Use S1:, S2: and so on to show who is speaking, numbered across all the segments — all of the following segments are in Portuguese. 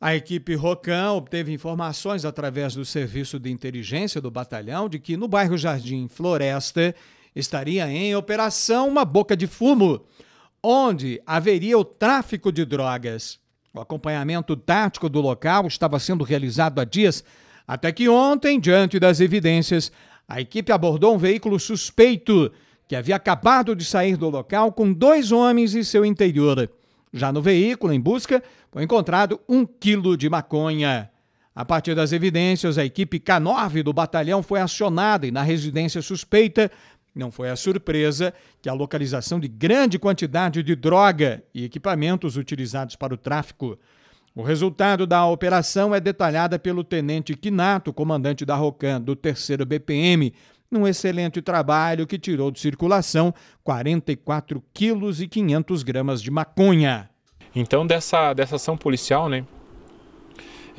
S1: A equipe Rocan obteve informações através do serviço de inteligência do batalhão de que no bairro Jardim Floresta estaria em operação uma boca de fumo, onde haveria o tráfico de drogas. O acompanhamento tático do local estava sendo realizado há dias, até que ontem, diante das evidências, a equipe abordou um veículo suspeito que havia acabado de sair do local com dois homens em seu interior. Já no veículo, em busca, foi encontrado um quilo de maconha. A partir das evidências, a equipe K9 do batalhão foi acionada e na residência suspeita não foi a surpresa que a localização de grande quantidade de droga e equipamentos utilizados para o tráfico. O resultado da operação é detalhada pelo tenente Quinato, comandante da ROCAN do 3 BPM, num excelente trabalho que tirou de circulação 44 quilos e 500 gramas de maconha.
S2: Então, dessa, dessa ação policial, né,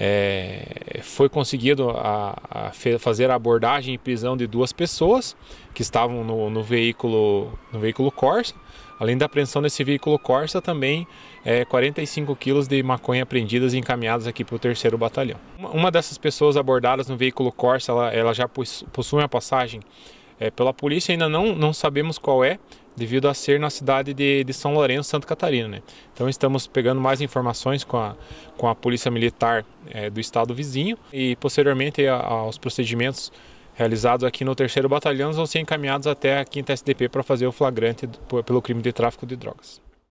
S2: é, foi conseguido a, a fazer a abordagem e prisão de duas pessoas que estavam no, no veículo no veículo Corsa. Além da apreensão desse veículo Corsa, também é, 45 quilos de maconha apreendidas e encaminhadas aqui para o terceiro batalhão. Uma dessas pessoas abordadas no veículo Corsa, ela, ela já possui uma passagem é, pela polícia, ainda não, não sabemos qual é, devido a ser na cidade de, de São Lourenço, Santa Catarina. Né? Então estamos pegando mais informações com a, com a Polícia Militar é, do estado vizinho e posteriormente aos procedimentos realizados aqui no 3 Batalhão vão ser encaminhados até a 5 SDP para fazer o flagrante do, pelo crime de tráfico de drogas.